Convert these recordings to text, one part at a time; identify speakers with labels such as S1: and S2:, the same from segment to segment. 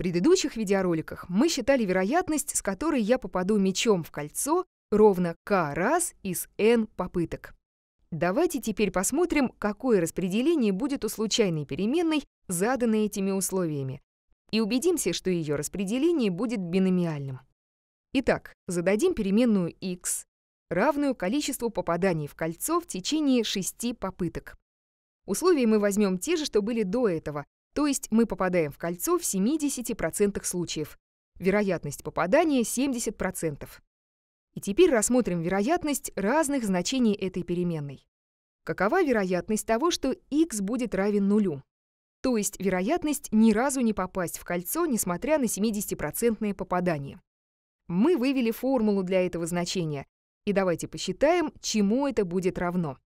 S1: предыдущих видеороликах мы считали вероятность, с которой я попаду мечом в кольцо, ровно k раз из n попыток. Давайте теперь посмотрим, какое распределение будет у случайной переменной, заданной этими условиями, и убедимся, что ее распределение будет биномиальным. Итак, зададим переменную x, равную количеству попаданий в кольцо в течение 6 попыток. Условия мы возьмем те же, что были до этого, то есть мы попадаем в кольцо в 70% случаев. Вероятность попадания 70%. И теперь рассмотрим вероятность разных значений этой переменной. Какова вероятность того, что x будет равен нулю? То есть вероятность ни разу не попасть в кольцо, несмотря на 70% попадание. Мы вывели формулу для этого значения, и давайте посчитаем, чему это будет равно.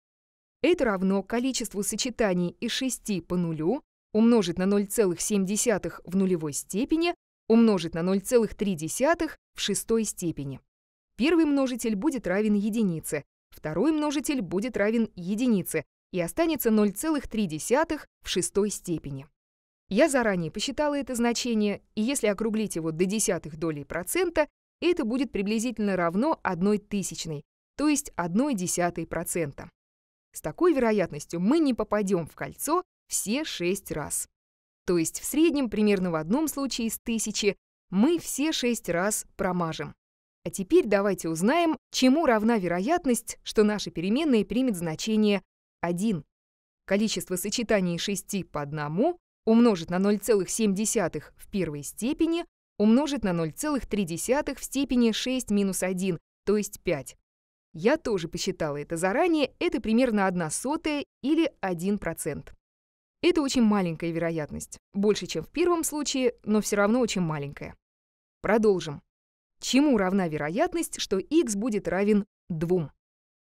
S1: Это равно количеству сочетаний из 6 по нулю умножить на 0,7 в нулевой степени умножить на 0,3 в шестой степени. Первый множитель будет равен единице, второй множитель будет равен единице и останется 0,3 в шестой степени. Я заранее посчитала это значение, и если округлить его до десятых долей процента, это будет приблизительно равно одной тысячной, то есть одной десятой процента. С такой вероятностью мы не попадем в кольцо, все шесть раз. То есть в среднем примерно в одном случае из тысячи мы все шесть раз промажем. А теперь давайте узнаем, чему равна вероятность, что наша переменная примет значение 1. Количество сочетаний 6 по 1 умножить на 0,7 в первой степени умножить на 0,3 в степени 6 минус 1, то есть 5. Я тоже посчитала это заранее, это примерно 1 сотая или 1%. Это очень маленькая вероятность, больше, чем в первом случае, но все равно очень маленькая. Продолжим. Чему равна вероятность, что x будет равен 2?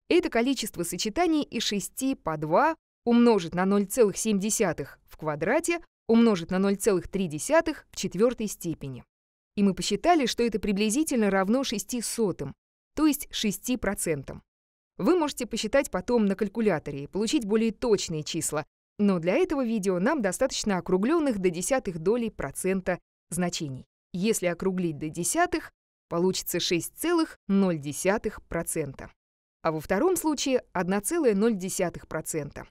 S1: Это количество сочетаний из 6 по 2 умножить на 0,7 в квадрате умножить на 0,3 в четвертой степени. И мы посчитали, что это приблизительно равно 6 сотым, то есть 6%. Вы можете посчитать потом на калькуляторе и получить более точные числа, но для этого видео нам достаточно округленных до десятых долей процента значений. Если округлить до десятых, получится 6,0%. А во втором случае 1,0%.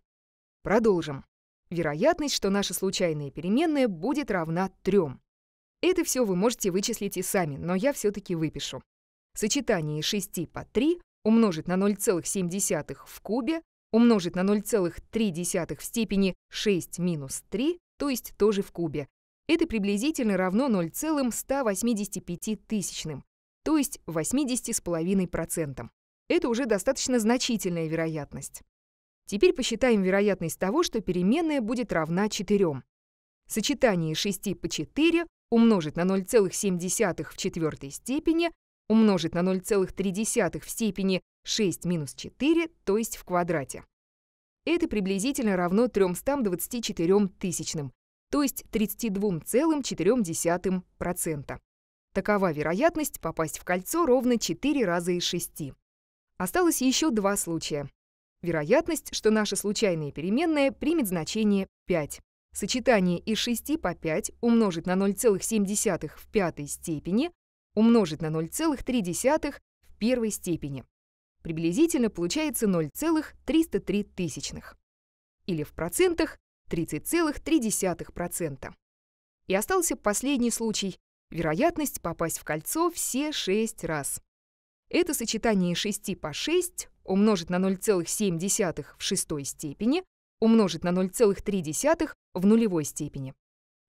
S1: Продолжим. Вероятность, что наша случайная переменная будет равна 3. Это все вы можете вычислить и сами, но я все-таки выпишу. Сочетание 6 по 3 умножить на 0,7 в кубе умножить на 0,3 в степени 6 минус 3, то есть тоже в кубе. Это приблизительно равно 0,185 тысячным, то есть 80,5%. Это уже достаточно значительная вероятность. Теперь посчитаем вероятность того, что переменная будет равна 4. Сочетание 6 по 4 умножить на 0,7 в четвертой степени умножить на 0,3 в степени 6 минус 4, то есть в квадрате. Это приблизительно равно 324 тысячным, то есть 32,4%. Такова вероятность попасть в кольцо ровно 4 раза из 6. Осталось еще два случая. Вероятность, что наша случайная переменная примет значение 5. Сочетание из 6 по 5 умножить на 0,7 в пятой степени умножить на 0,3 в первой степени. Приблизительно получается 0,303 тысячных. Или в процентах 30,3%. И остался последний случай — вероятность попасть в кольцо все 6 раз. Это сочетание 6 по 6 умножить на 0,7 в шестой степени умножить на 0,3 в нулевой степени.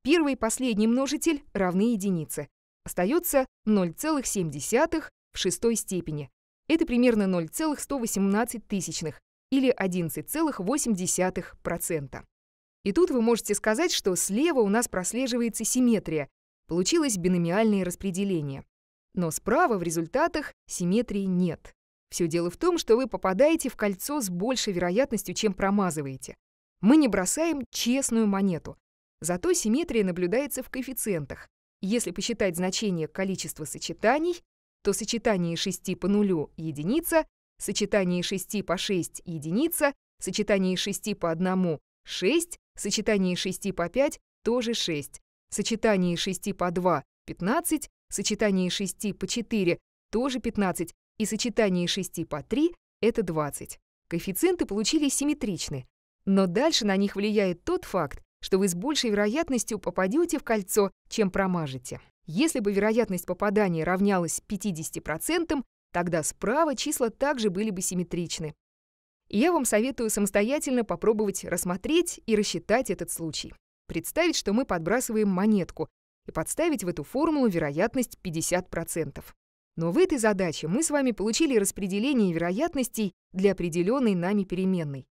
S1: Первый и последний множитель равны единице, Остается 0,7 в шестой степени. Это примерно 0,118 тысячных или 11,8%. И тут вы можете сказать, что слева у нас прослеживается симметрия, получилось биномиальное распределение. Но справа в результатах симметрии нет. Все дело в том, что вы попадаете в кольцо с большей вероятностью, чем промазываете. Мы не бросаем честную монету. Зато симметрия наблюдается в коэффициентах. Если посчитать значение количества сочетаний, то сочетание 6 по 0 — единица, сочетание 6 по 6 — единица, сочетание 6 по 1 — 6, сочетание 6 по 5 — тоже 6, сочетание 6 по 2 — 15, сочетание 6 по 4 — тоже 15, и сочетание 6 по 3 — это 20. Коэффициенты получились симметричны, но дальше на них влияет тот факт, что вы с большей вероятностью попадете в кольцо, чем промажете. Если бы вероятность попадания равнялась 50%, тогда справа числа также были бы симметричны. И я вам советую самостоятельно попробовать рассмотреть и рассчитать этот случай. Представить, что мы подбрасываем монетку, и подставить в эту формулу вероятность 50%. Но в этой задаче мы с вами получили распределение вероятностей для определенной нами переменной.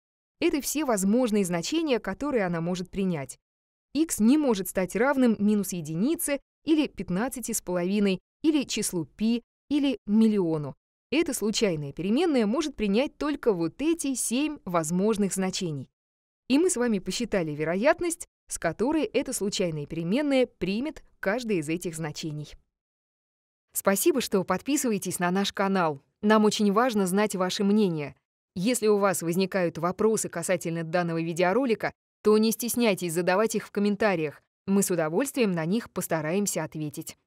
S1: Это все возможные значения, которые она может принять. x не может стать равным минус единице или с половиной или числу π, или миллиону. Эта случайная переменная может принять только вот эти семь возможных значений. И мы с вами посчитали вероятность, с которой эта случайная переменная примет каждое из этих значений. Спасибо, что подписываетесь на наш канал. Нам очень важно знать ваше мнение. Если у вас возникают вопросы касательно данного видеоролика, то не стесняйтесь задавать их в комментариях. Мы с удовольствием на них постараемся ответить.